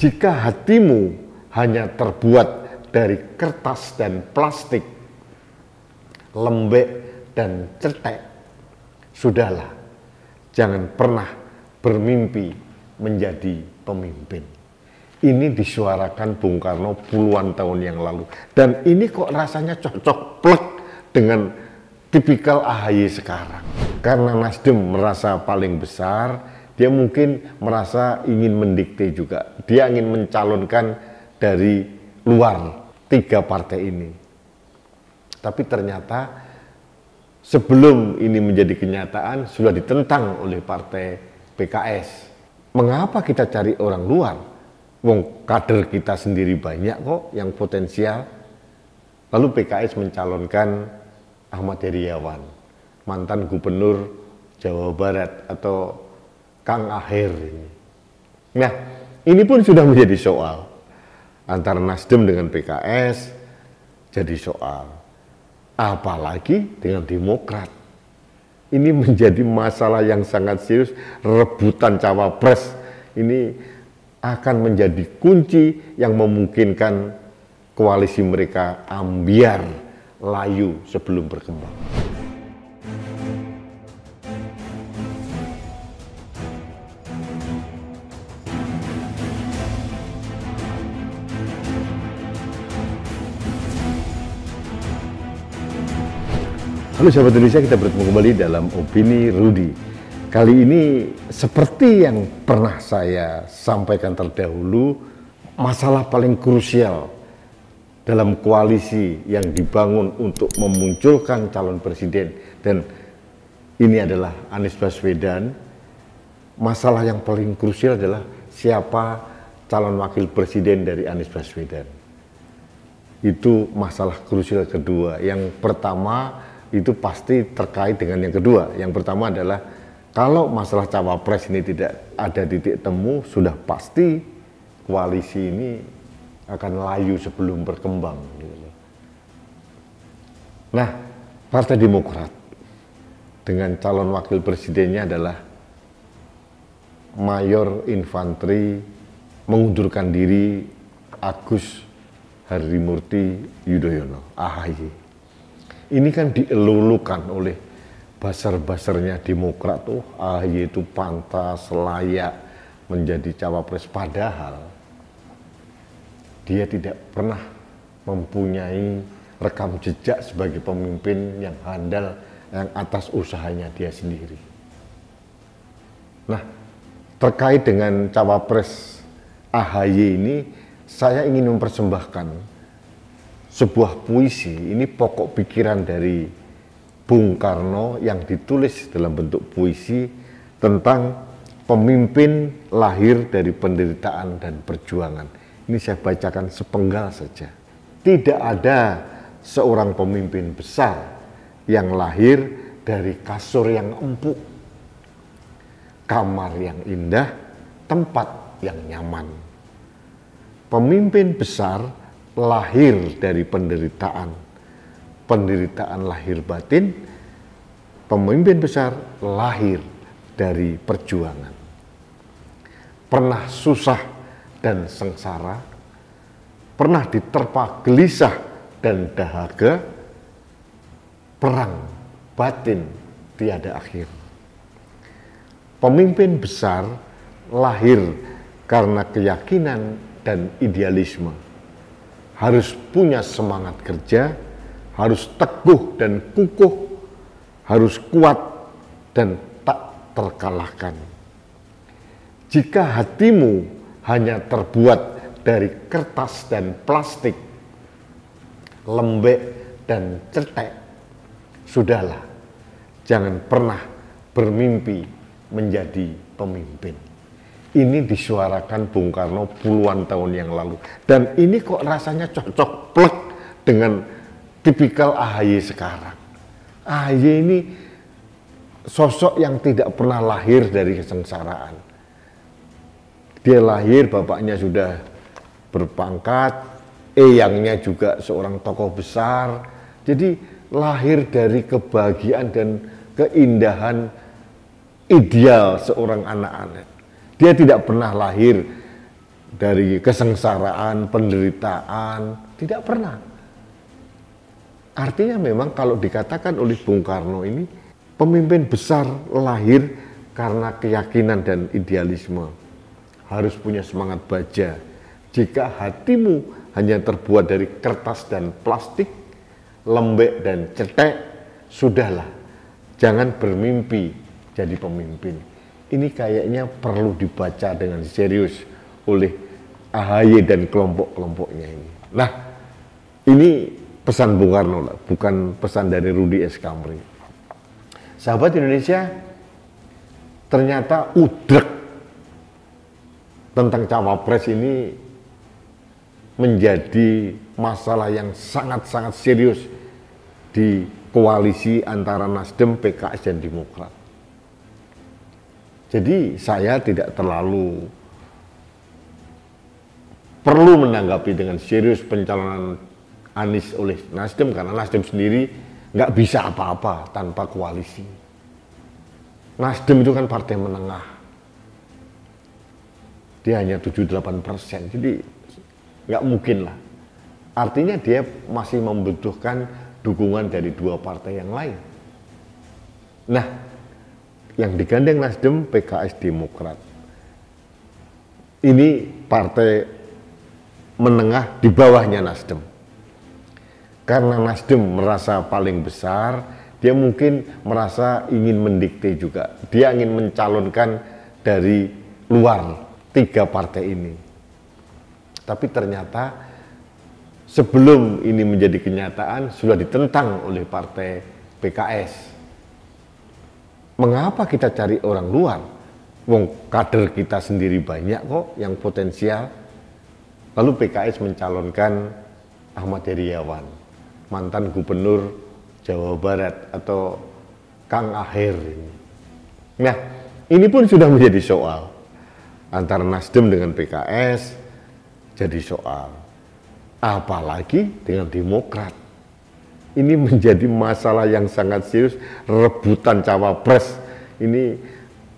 jika hatimu hanya terbuat dari kertas dan plastik, lembek dan cetek, sudahlah, jangan pernah bermimpi menjadi pemimpin. Ini disuarakan Bung Karno puluhan tahun yang lalu. Dan ini kok rasanya cocok plek dengan tipikal AHY sekarang. Karena Nasdem merasa paling besar, dia mungkin merasa ingin mendikte juga. Dia ingin mencalonkan dari luar tiga partai ini. Tapi ternyata sebelum ini menjadi kenyataan sudah ditentang oleh partai PKS. Mengapa kita cari orang luar? Wong kader kita sendiri banyak kok yang potensial. Lalu PKS mencalonkan Ahmad Heriawan, mantan gubernur Jawa Barat atau Kang Aher ini. Nah, ini pun sudah menjadi soal antara Nasdem dengan PKS jadi soal. Apalagi dengan Demokrat. Ini menjadi masalah yang sangat serius rebutan cawapres ini akan menjadi kunci yang memungkinkan koalisi mereka ambiar layu sebelum berkembang. Halo sahabat Indonesia, kita bertemu kembali dalam Opini Rudi. Kali ini seperti yang pernah saya sampaikan terdahulu, masalah paling krusial dalam koalisi yang dibangun untuk memunculkan calon presiden dan ini adalah Anies Baswedan. Masalah yang paling krusial adalah siapa calon wakil presiden dari Anies Baswedan. Itu masalah krusial kedua. Yang pertama itu pasti terkait dengan yang kedua. Yang pertama adalah kalau masalah cawapres ini tidak ada titik temu, sudah pasti koalisi ini akan layu sebelum berkembang. Gitu nah, Partai Demokrat dengan calon wakil presidennya adalah Mayor Infanteri mengundurkan diri Agus Harimurti Yudhoyono, AHY ini kan dielulukan oleh baser-basernya Demokrat tuh AHY itu pantas layak menjadi cawapres padahal dia tidak pernah mempunyai rekam jejak sebagai pemimpin yang handal yang atas usahanya dia sendiri. Nah, terkait dengan cawapres AHY ini saya ingin mempersembahkan sebuah puisi ini pokok pikiran dari Bung Karno yang ditulis dalam bentuk puisi tentang pemimpin lahir dari penderitaan dan perjuangan. Ini saya bacakan sepenggal saja. Tidak ada seorang pemimpin besar yang lahir dari kasur yang empuk, kamar yang indah, tempat yang nyaman. Pemimpin besar lahir dari penderitaan. Penderitaan lahir batin, pemimpin besar lahir dari perjuangan. Pernah susah dan sengsara, pernah diterpa gelisah dan dahaga, perang batin tiada akhir. Pemimpin besar lahir karena keyakinan dan idealisme harus punya semangat kerja, harus teguh dan kukuh, harus kuat dan tak terkalahkan. Jika hatimu hanya terbuat dari kertas dan plastik, lembek dan cetek, sudahlah, jangan pernah bermimpi menjadi pemimpin ini disuarakan Bung Karno puluhan tahun yang lalu dan ini kok rasanya cocok plek dengan tipikal AHY sekarang. AHY ini sosok yang tidak pernah lahir dari kesengsaraan. Dia lahir bapaknya sudah berpangkat, eyangnya juga seorang tokoh besar. Jadi lahir dari kebahagiaan dan keindahan ideal seorang anak-anak dia tidak pernah lahir dari kesengsaraan, penderitaan, tidak pernah. Artinya memang kalau dikatakan oleh Bung Karno ini pemimpin besar lahir karena keyakinan dan idealisme. Harus punya semangat baja. Jika hatimu hanya terbuat dari kertas dan plastik, lembek dan cetek, sudahlah. Jangan bermimpi jadi pemimpin ini kayaknya perlu dibaca dengan serius oleh AHY dan kelompok-kelompoknya ini. Nah, ini pesan Bung Karno lah, bukan pesan dari Rudi S. Kamri. Sahabat Indonesia ternyata udrek tentang cawapres ini menjadi masalah yang sangat-sangat serius di koalisi antara Nasdem, PKS, dan Demokrat. Jadi saya tidak terlalu perlu menanggapi dengan serius pencalonan Anies oleh Nasdem karena Nasdem sendiri nggak bisa apa-apa tanpa koalisi. Nasdem itu kan partai menengah. Dia hanya 7-8 persen, jadi nggak mungkin lah. Artinya dia masih membutuhkan dukungan dari dua partai yang lain. Nah, yang digandeng Nasdem, PKS, Demokrat. Ini partai menengah di bawahnya Nasdem. Karena Nasdem merasa paling besar, dia mungkin merasa ingin mendikte juga. Dia ingin mencalonkan dari luar tiga partai ini. Tapi ternyata sebelum ini menjadi kenyataan sudah ditentang oleh partai PKS mengapa kita cari orang luar? Wong kader kita sendiri banyak kok yang potensial. Lalu PKS mencalonkan Ahmad Heriawan, mantan gubernur Jawa Barat atau Kang Aher. Nah, ini pun sudah menjadi soal antara Nasdem dengan PKS jadi soal. Apalagi dengan Demokrat ini menjadi masalah yang sangat serius rebutan cawapres ini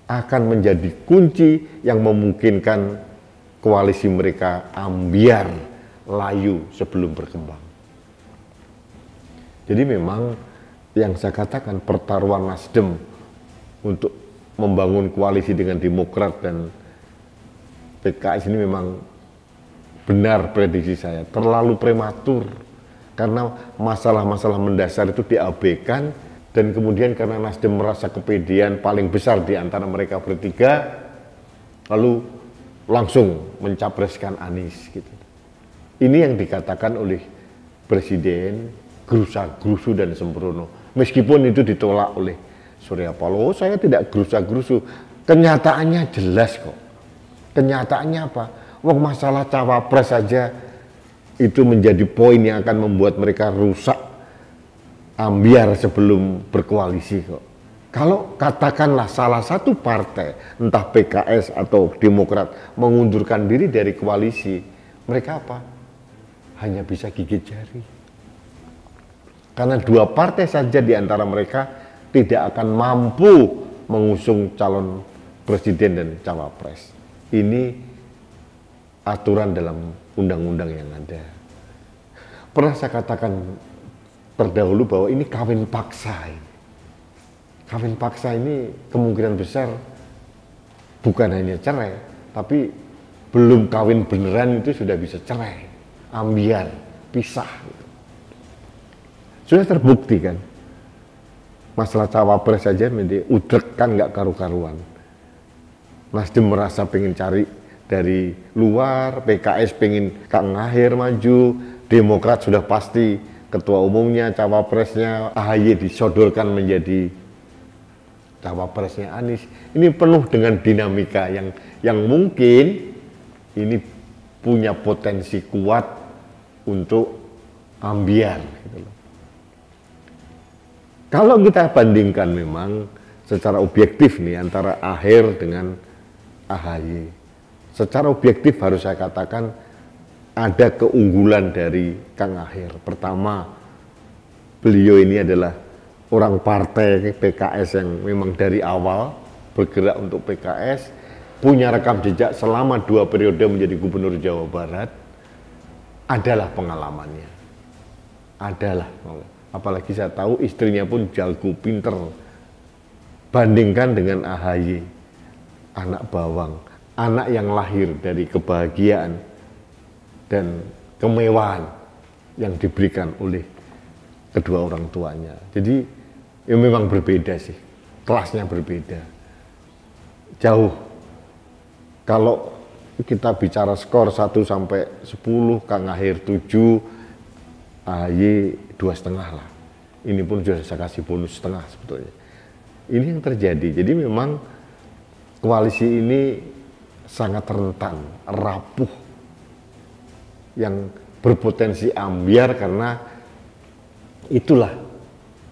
akan menjadi kunci yang memungkinkan koalisi mereka ambiar layu sebelum berkembang. Jadi memang yang saya katakan pertaruhan Nasdem untuk membangun koalisi dengan Demokrat dan PKS ini memang benar prediksi saya, terlalu prematur karena masalah-masalah mendasar itu diabaikan dan kemudian karena Nasdem merasa kepedean paling besar di antara mereka bertiga lalu langsung mencapreskan Anies gitu. Ini yang dikatakan oleh presiden gerusa-gerusu dan sembrono. Meskipun itu ditolak oleh Surya Paloh, oh, saya tidak gerusa-gerusu. Kenyataannya jelas kok. Kenyataannya apa? Wong masalah cawapres saja itu menjadi poin yang akan membuat mereka rusak ambiar sebelum berkoalisi kok. Kalau katakanlah salah satu partai, entah PKS atau Demokrat mengundurkan diri dari koalisi, mereka apa? Hanya bisa gigit jari. Karena dua partai saja di antara mereka tidak akan mampu mengusung calon presiden dan cawapres. Ini aturan dalam undang-undang yang ada. Pernah saya katakan terdahulu bahwa ini kawin paksa ini. Kawin paksa ini kemungkinan besar bukan hanya cerai, tapi belum kawin beneran itu sudah bisa cerai, ambiar, pisah. Gitu. Sudah terbukti kan? Masalah cawapres saja menjadi udrek kan nggak karu-karuan. Nasdem merasa pengen cari dari luar, PKS pengen kang Ngahir maju, Demokrat sudah pasti ketua umumnya, cawapresnya AHY disodorkan menjadi cawapresnya Anies. Ini penuh dengan dinamika yang yang mungkin ini punya potensi kuat untuk ambian. Gitu Kalau kita bandingkan memang secara objektif nih antara akhir dengan AHY secara objektif harus saya katakan ada keunggulan dari Kang Akhir. Pertama, beliau ini adalah orang partai PKS yang memang dari awal bergerak untuk PKS, punya rekam jejak selama dua periode menjadi gubernur Jawa Barat, adalah pengalamannya. Adalah. Apalagi saya tahu istrinya pun jago, pinter. Bandingkan dengan AHY, anak bawang anak yang lahir dari kebahagiaan dan kemewahan yang diberikan oleh kedua orang tuanya. Jadi ya memang berbeda sih, kelasnya berbeda. Jauh. Kalau kita bicara skor 1 sampai 10, Kang Akhir 7, AY dua setengah lah. Ini pun sudah saya kasih bonus setengah sebetulnya. Ini yang terjadi. Jadi memang koalisi ini sangat rentan, rapuh, yang berpotensi ambiar karena itulah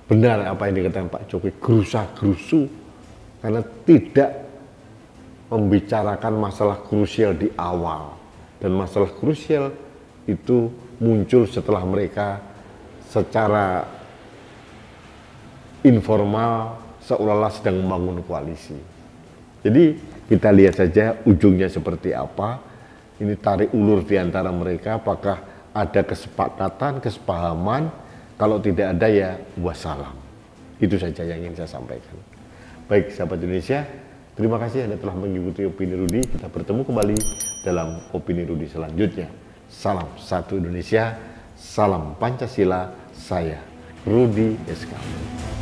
benar apa yang dikatakan Pak Jokowi, gerusa-gerusu karena tidak membicarakan masalah krusial di awal dan masalah krusial itu muncul setelah mereka secara informal seolah-olah sedang membangun koalisi. Jadi kita lihat saja ujungnya seperti apa. Ini tarik ulur di antara mereka apakah ada kesepakatan, kesepahaman. Kalau tidak ada ya wassalam. Itu saja yang ingin saya sampaikan. Baik sahabat Indonesia, terima kasih Anda telah mengikuti Opini Rudi. Kita bertemu kembali dalam Opini Rudi selanjutnya. Salam satu Indonesia, salam Pancasila, saya Rudi Eskamu.